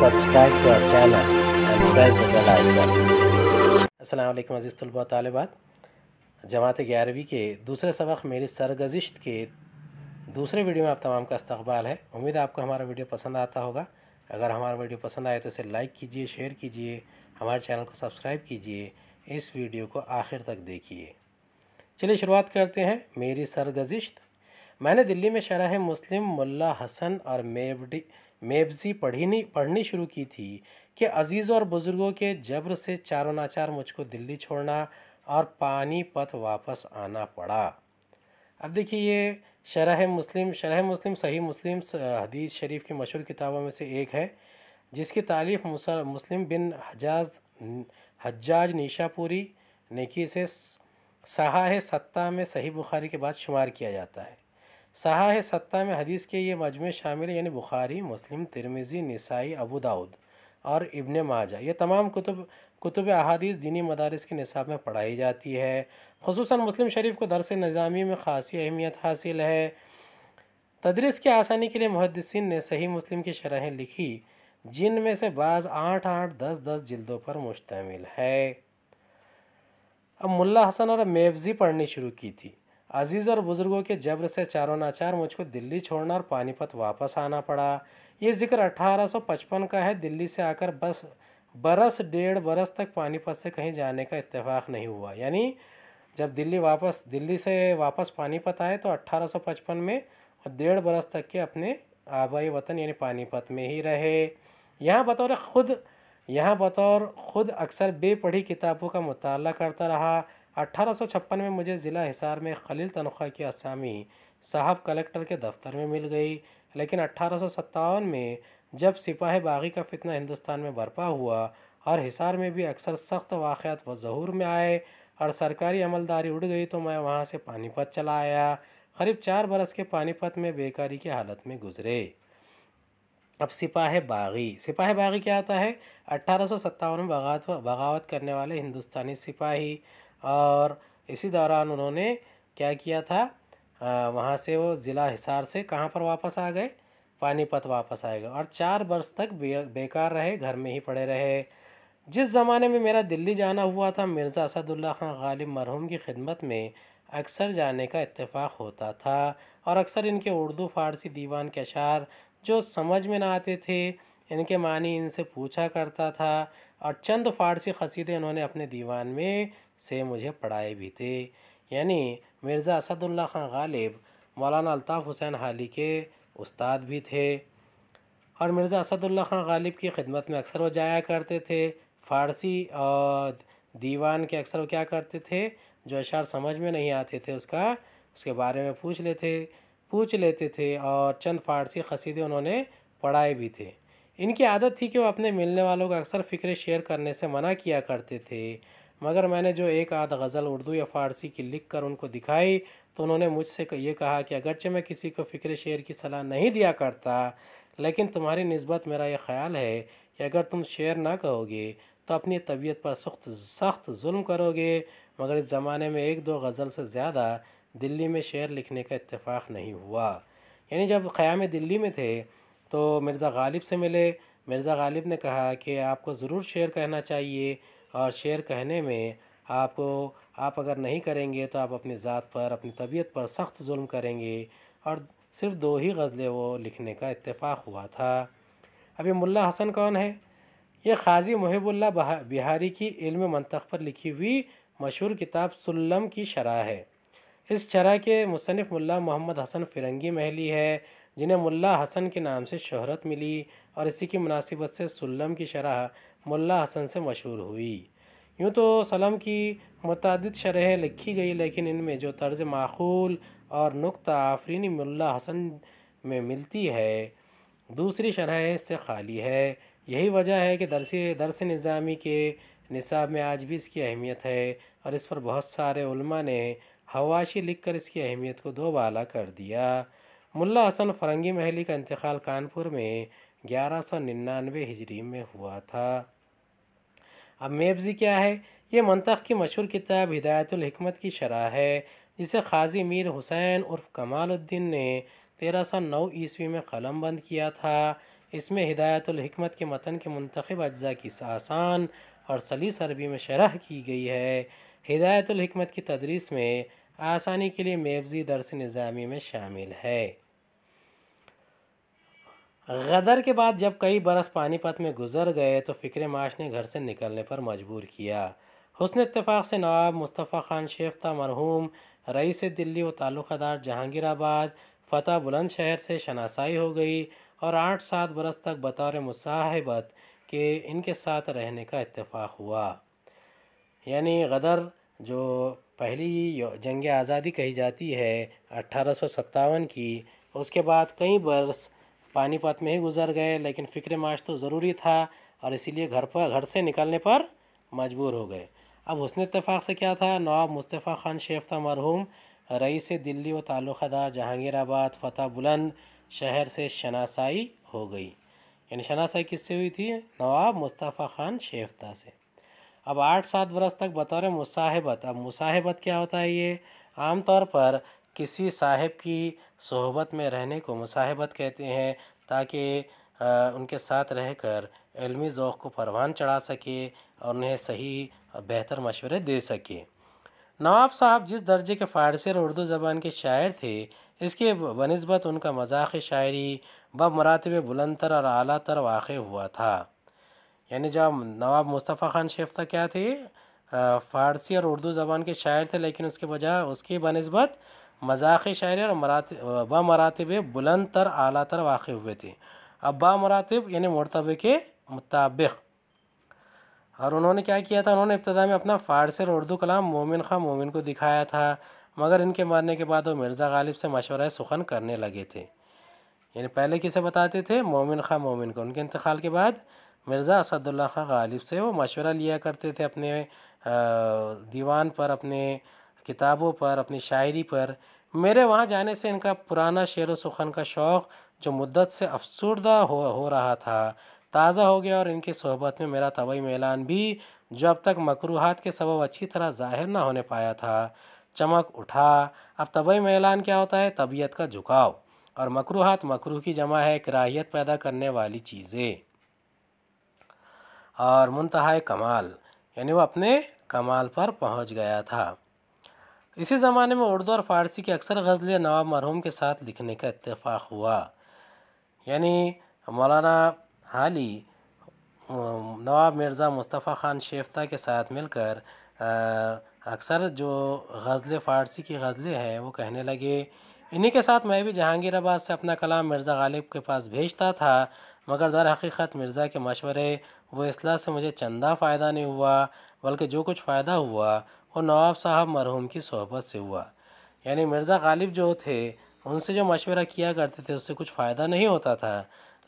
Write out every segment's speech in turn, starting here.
subscribe to our channel and press the bell icon. Aslam अज़ीज़ तलबा तलबात जमात ग्यारहवीं के दूसरे सबक मेरी सरगजिश्त के दूसरे वीडियो में आप तमाम का इस्तबाल है उम्मीद है आपको हमारा वीडियो पसंद आता होगा अगर हमारा वीडियो पसंद आए तो इसे लाइक कीजिए शेयर कीजिए हमारे चैनल को सब्सक्राइब कीजिए इस वीडियो को आखिर तक देखिए चलिए शुरुआत करते हैं मेरी सरगजिश्त मैंने दिल्ली में शराह मुस्लिम मुल्ला हसन और मेवडी मेबजी पढ़ी पढ़नी शुरू की थी कि अजीज़ और बुज़ुर्गों के जबर से चारों नाचार मुझको दिल्ली छोड़ना और पानी पथ वापस आना पड़ा अब देखिए ये शरह मुस्लिम शरह मुस्लिम सही मुस्लिम हदीस शरीफ की मशहूर किताबों में से एक है जिसकी तारीफ मुस्लिम बिन हजाज हजाज निशापुरी की से सहा सत्ता में सही बुखारी के बाद शुमार किया जाता है है सत्ता में हदीस के ये मजमे शामिल यानी Bukhari Muslim Tirmidhi Nasai Abu Dawood और इबन माजा ये तमाम कुतुब कुतुब अहादीस दीनी मदारस के निसाब में पढ़ाई जाती है खसूस मुस्लिम शरीफ को दरस निज़ामी में ख़ासी अहमियत हासिल है तदरीस की आसानी के लिए मुहदसिन ने सही मुस्लिम की शरहें लिखी जिन में से बाज़ आठ आठ दस दस जल्दों पर मुश्तमिल है अब मुल्ला हसन और मेवजी पढ़नी शुरू की थी अजीज़ और बुज़ुर्गों के जबर से चारों नाचार मुझको दिल्ली छोड़ना और पानीपत वापस आना पड़ा ये जिक्र 1855 का है दिल्ली से आकर बस बरस डेढ़ बरस तक पानीपत से कहीं जाने का इतफाक़ नहीं हुआ यानी जब दिल्ली वापस दिल्ली से वापस पानीपत आए तो 1855 में और डेढ़ बरस तक के अपने आबाई वतन यानी पानीपत में ही रहे यहाँ बतौर ख़ुद यहाँ बतौर ख़ुद अक्सर बेपढ़ी किताबों का मताल करता रहा अट्ठारह में मुझे ज़िला हिसार में खलील तनख्वाह की असामी साहब कलेक्टर के दफ्तर में मिल गई लेकिन अट्ठारह में जब सिपाह बागी का फितना हिंदुस्तान में बरपा हुआ और हिसार में भी अक्सर सख्त वाक़ात व जहूर में आए और सरकारी अमलदारी उड़ गई तो मैं वहाँ से पानीपत चला आया करीब चार बरस के पानीपत में बेकारी की हालत में गुजरे अब सिपाह बागी सिपाह बागी क्या आता है अट्ठारह में बगावत बगावत करने वाले हिंदुस्तानी सिपाही और इसी दौरान उन्होंने क्या किया था आ, वहाँ से वो ज़िला हिसार से कहाँ पर वापस आ गए पानीपत वापस आ गए और चार वर्ष तक बेकार रहे घर में ही पड़े रहे जिस ज़माने में मेरा दिल्ली जाना हुआ था मिर्ज़ा असदुल्ला खां गालिब मरहूम की खिदमत में अक्सर जाने का इतफ़ाक़ होता था और अक्सर इनके उर्दू फ़ारसी दीवान के अशार जो समझ में ना आते थे इनके मानी इनसे पूछा करता था और चंद फ़ारसी कसीदे इन्होंने अपने दीवान में से मुझे पढ़ाए भी थे यानी मिर्ज़ा असदुल्ला खां गालिब मौलाना अल्ताफ़ हुसैन हाली के उस्ताद भी थे और मिर्ज़ा असदुल्ला खां गालिब की खिदमत में अक्सर वो जाया करते थे फ़ारसी और दीवान के अक्सर वो क्या करते थे जो अशार समझ में नहीं आते थे उसका उसके बारे में पूछ लेते पूछ लेते थे और चंद फ़ारसी खसीदे उन्होंने पढ़ाए भी थे इनकी आदत थी कि वो अपने मिलने वालों को अक्सर फ़िक्र शेयर करने से मना किया करते थे मगर मैंने जो एक आध गज़ल उर्दू या फ़ारसी की लिख कर उनको दिखाई तो उन्होंने मुझसे ये कहा कि अगरचे मैं किसी को फ़िक्र शेर की सलाह नहीं दिया करता लेकिन तुम्हारी नस्बत मेरा ये ख़्याल है कि अगर तुम शेर ना कहोगे तो अपनी तबीयत पर सख्त सख्त जुल्म करोगे मगर इस ज़माने में एक दो गज़ल से ज़्यादा दिल्ली में शेर लिखने का इतफ़ाक़ नहीं हुआ यानी जब ख़याम दिल्ली में थे तो मिर्ज़ा गालिब से मिले मिर्ज़ा गालिब ने कहा कि आपको ज़रूर शेर कहना चाहिए और शेर कहने में आपको आप अगर नहीं करेंगे तो आप अपनी ज़ात पर अपनी तबीयत पर सख्त जुल्म करेंगे और सिर्फ दो ही गज़लें वो लिखने का इत्तेफाक हुआ था अभी मुल्ला हसन कौन है ये खाजी मुहिबुल्ला बिहारी की इल्म मंतख पर लिखी हुई मशहूर किताब सुल्लम की शरह है इस शरह के मुसनफ़ मुल्ला मोहम्मद हसन फिरंगी महली है जिन्हें मुल्ला हसन के नाम से शहरत मिली और इसी की मुनासिबत से सुल्लम की शरह मुल्ला हसन से मशहूर हुई यूँ तो सलम की मतद शरह लिखी गई लेकिन इनमें जो तर्ज माखूल और नुक़ आफरीनी मुल्ला हसन में मिलती है दूसरी शरह इससे खाली है यही वजह है कि दरस दरस निज़ामी के निसाब में आज भी इसकी अहमियत है और इस पर बहुत सारे उल्मा ने हवाशी लिख कर इसकी अहमियत को बाला कर दिया मुल्ला हसन फरंगी महली का इंतकाल कानपुर में ग्यारह सौ निन्यानवे हिजरी में हुआ था अब मेबजी क्या है ये मनतख की मशहूर किताब हिदायतुलहकमत की शरह है जिसे खाजी मीर हुसैन उर्फ कमालुद्दीन ने तेरह सौ नौ ईस्वी में कलम बंद किया था इसमें हिदायतुलहकमत के मतन के मंतखब अज्जा की आसान और सलीस अरबी में शरह की गई है हिदायतुलहकमत की तदरीस में आसानी के लिए मेवजी दरस निज़ामी में शामिल है गदर के बाद जब कई बरस पानीपत में गुजर गए तो फ़िक्र माश ने घर से निकलने पर मजबूर किया हुसन इतफ़ाक़ से नवाब मुस्तफ़ा ख़ान शेफ्ता मरहूम रई से दिल्ली व ताल्लुक़दार आबाद फ़तेह बुलंद शहर से शनासाई हो गई और आठ सात बरस तक बतौर मुसाहबत के इनके साथ रहने का इतफ़ाक़ हुआ यानी गदर जो पहली जंग आज़ादी कही जाती है अट्ठारह की उसके बाद कई बरस पानीपत में ही गुजर गए लेकिन फ़िक्र माश तो ज़रूरी था और इसीलिए घर पर घर से निकलने पर मजबूर हो गए अब हुसन इतफ़ाक़ से क्या था नवाब मुस्तफ़ा ख़ान शेफ्ता मरहूम रईस दिल्ली व जहांगीर आबाद फ़तह बुलंद शहर से शनासाई हो गई यानी शनासाई किससे हुई थी नवाब मुस्तफ़ा ख़ान शेफ्ता से अब आठ सात बरस तक बतौर मुसाहबत अब मुसाहबत क्या होता है ये आमतौर पर किसी साहिब की सहबत में रहने को मुसाहबत कहते हैं ताकि उनके साथ रहकर इलमी ओक़ को परवान चढ़ा सके और उन्हें सही और बेहतर मशवरे दे सके नवाब साहब जिस दर्जे के फ़ारसी और उर्दू ज़बान के शायर थे इसके बनस्बत उनका मजाक शायरी ब मरातब तर और अली तर वाक़ हुआ था यानी जब नवाब मुस्तफ़ा ख़ान शेफ्ता क्या थे फ़ारसी और उर्दू ज़बान के शायर थे लेकिन उसके बजाय उसकी बनस्बत मजाक शायरी और मरा बा मरातब बुलंद तर आला तर वाक़ हुए थे अब बा मरातब यानी मरतबे के मुताबिक और उन्होंने क्या किया था उन्होंने इब्तदा में अपना फ़ारसी और उर्दू कलाम मोमिन खां मोमिन को दिखाया था मगर इनके मरने के बाद वो मिर्ज़ा गालिब से मशवरा सुखन करने लगे थे यानी पहले किसे बताते थे मोमिन खां मोमिन को उनके इंतकाल के बाद मिर्ज़ा असदुल्ला खां गालिब से वो मशवरा लिया करते थे अपने दीवान पर अपने किताबों पर अपनी शायरी पर मेरे वहाँ जाने से इनका पुराना शेर व सुखन का शौक़ जो मुद्दत से अफसरदा हो हो रहा था ताज़ा हो गया और इनकी सोहबत में मेरा तवई मैलान भी जो अब तक मकरूहत के सबब अच्छी तरह ज़ाहिर ना होने पाया था चमक उठा अब तवई मैलान क्या होता है तबीयत का झुकाव और मकरूहत मकरू की जमा है कराहियत पैदा करने वाली चीज़ें और मुंतहा कमाल यानी वो अपने कमाल पर पहुंच गया था इसी ज़माने में उर्दू और फ़ारसी की अक्सर गज़लें नवाब मरहूम के साथ लिखने का इतफ़ाक़ हुआ यानी मौलाना हाली नवाब मिर्ज़ा मुस्तफ़ा ख़ान शेफ्ता के साथ मिलकर अक्सर जो गज़लें फ़ारसी की गज़लें हैं वो कहने लगे इन्हीं के साथ मैं भी आबाद से अपना कलाम मिर्ज़ा गालिब के पास भेजता था मगर दर हकीकत मिर्ज़ा के मशवरे व असलाह से मुझे चंदा फ़ायदा नहीं हुआ बल्कि जो कुछ फ़ायदा हुआ और नवाब साहब मरहूम की सहबत से हुआ यानी मिर्ज़ा गालिब जो थे उनसे जो मशवरा किया करते थे उससे कुछ फ़ायदा नहीं होता था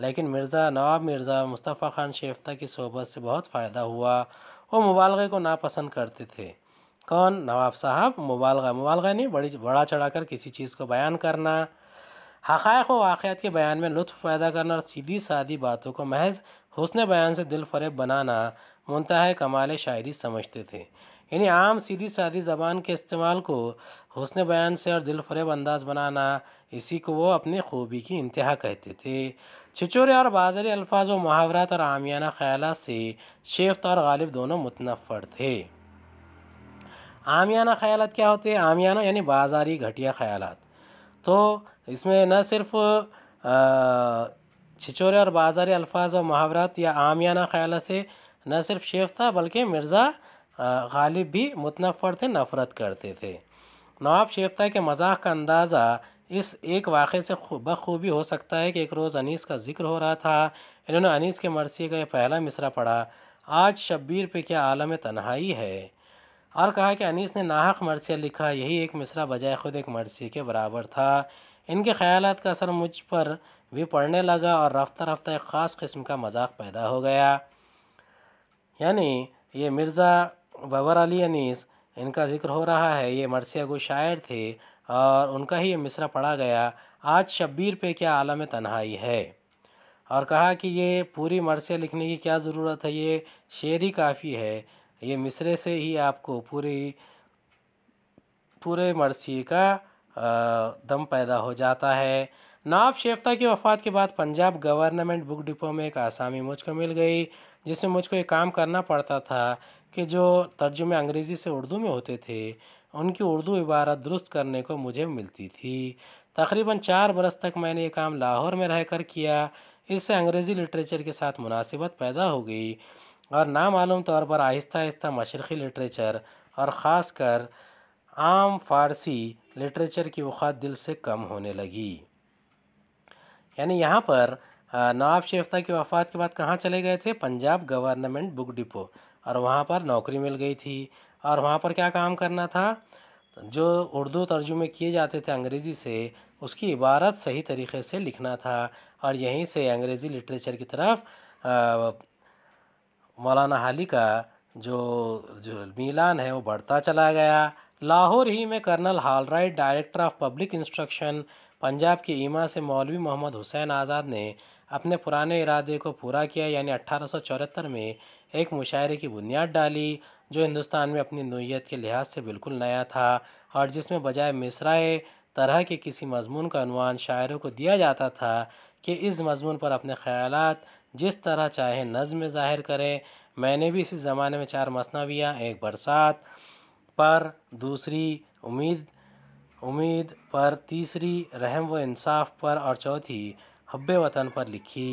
लेकिन मिर्ज़ा नवाब मिर्ज़ा मुस्तफ़ा ख़ान शेफ्ता की सहबत से बहुत फ़ायदा हुआ वो मुबालगे को नापसंद करते थे कौन नवाब साहब मुबालगा मुबालगा नहीं बड़ी बड़ा चढ़ा कर किसी चीज़ को बयान करना हक़ व वाक़ात के बयान में लुत्फ़ पैदा करना और सीधी सादी बातों को महज हुसन बयान से दिल फरेब बनाना मुंतः कमाल शायरी समझते थे यानी आम सीधी सादी ज़बान के इस्तेमाल को हसन बयान से और दिल फरेब अंदाज बनाना इसी को वो अपनी खूबी की इंतहा कहते थे छिचोरे और बाजरी अल्फाज व मुहावरात और आमियाना ख्याल से शेफ्त और गालिब दोनों मुतनफ़र थे आमियाना ख्याल क्या होते हैं आमियाना यानी बाजारी घटिया ख्याल तो इसमें न सिर्फ छिचोरे और बाजारी अल्फाज और मुहावरात या आमियाना ख्याल से न सिर्फ शेफ था बल्कि मिर्ज़ा गालिब भी मुतनफ़र थे नफ़रत करते थे नवाब शेफ्ता के मजाक का अंदाज़ा इस एक वाक़े से बखूबी हो सकता है कि एक रोज़ अनीस का जिक्र हो रहा था इन्होंने अनीस के मरसी का यह पहला मिसरा पढ़ा आज शब्बीर पे क्या आलम तन्हाई है और कहा कि अनीस ने नाहक मरसिया लिखा यही एक मिसरा बजाय ख़ुद एक मरसी के बराबर था इनके ख्याल का असर मुझ पर भी पड़ने लगा और रफ्ता रफ्ता एक ख़ास किस्म का मजाक पैदा हो गया यानी ये मिर्ज़ा वबर अली अनीस इनका जिक्र हो रहा है ये मरसिया को शायर थे और उनका ही ये मिसरा पढ़ा गया आज शब्बीर पे क्या आलम तन्हाई है और कहा कि ये पूरी मरसिया लिखने की क्या ज़रूरत है ये शेरी काफ़ी है ये मिसरे से ही आपको पूरी पूरे मरसी का दम पैदा हो जाता है नाब शेफ्ता की वफ़ात के बाद पंजाब गवर्नमेंट बुक डिपो में एक आसामी मुझको मिल गई जिसमें मुझको एक काम करना पड़ता था के जो तर्जुमे अंग्रेज़ी से उर्दू में होते थे उनकी उर्दू इबारत दुरुस्त करने को मुझे मिलती थी तकरीबन चार बरस तक मैंने ये काम लाहौर में रह कर किया इससे अंग्रेज़ी लिटरेचर के साथ मुनासिबत पैदा हो गई और नामालूम तौर पर आहिस्ता आहिस्ता मशरक़ी लिटरेचर और ख़ास कर आम फारसी लिटरेचर की वक़ात दिल से कम होने लगी यानी यहाँ पर नवाब शेफ्ता की वफ़ात के बाद कहाँ चले गए थे पंजाब गवर्नमेंट बुक डिपो और वहाँ पर नौकरी मिल गई थी और वहाँ पर क्या काम करना था जो उर्दू तर्जुमे किए जाते थे अंग्रेज़ी से उसकी इबारत सही तरीके से लिखना था और यहीं से अंग्रेज़ी लिटरेचर की तरफ मौलाना हाली का जो जो मिलान है वो बढ़ता चला गया लाहौर ही में colonel Holroyd director of public instruction Punjab के ईमा से मौलवी मोहम्मद हुसैन आज़ाद ने अपने पुराने इरादे को पूरा किया यानी अट्ठारह में एक मुशायरे की बुनियाद डाली जो हिंदुस्तान में अपनी नोयीत के लिहाज से बिल्कुल नया था और जिसमें बजाय मिसराए तरह के किसी मजमून का अनवान शायरों को दिया जाता था कि इस मजमून पर अपने ख्याल जिस तरह चाहे नज़म ज़ाहिर करें मैंने भी इसी ज़माने में चार मसनविया एक बरसात पर दूसरी उम्मीद उम्मीद पर तीसरी रहम व इंसाफ पर और चौथी हब्बे वतन पर लिखी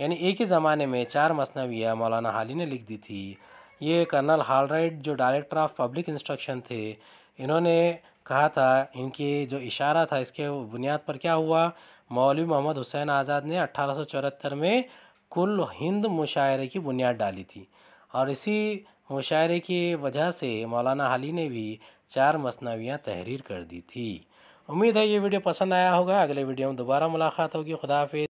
यानी एक ही ज़माने में चार मसनविया मौलाना हाली ने लिख दी थी ये कर्नल हालराइड जो डायरेक्टर ऑफ पब्लिक इंस्ट्रक्शन थे इन्होंने कहा था इनके जो इशारा था इसके बुनियाद पर क्या हुआ मौलवी मोहम्मद हुसैन आज़ाद ने अट्ठारह में कुल हिंद मुशायरे की बुनियाद डाली थी और इसी मुशायरे की वजह से मौलाना हाली ने भी चार मसनवियाँ तहरीर कर दी थी उम्मीद है ये वीडियो पसंद आया होगा अगले वीडियो में दोबारा मुलाकात होगी खुदाफिज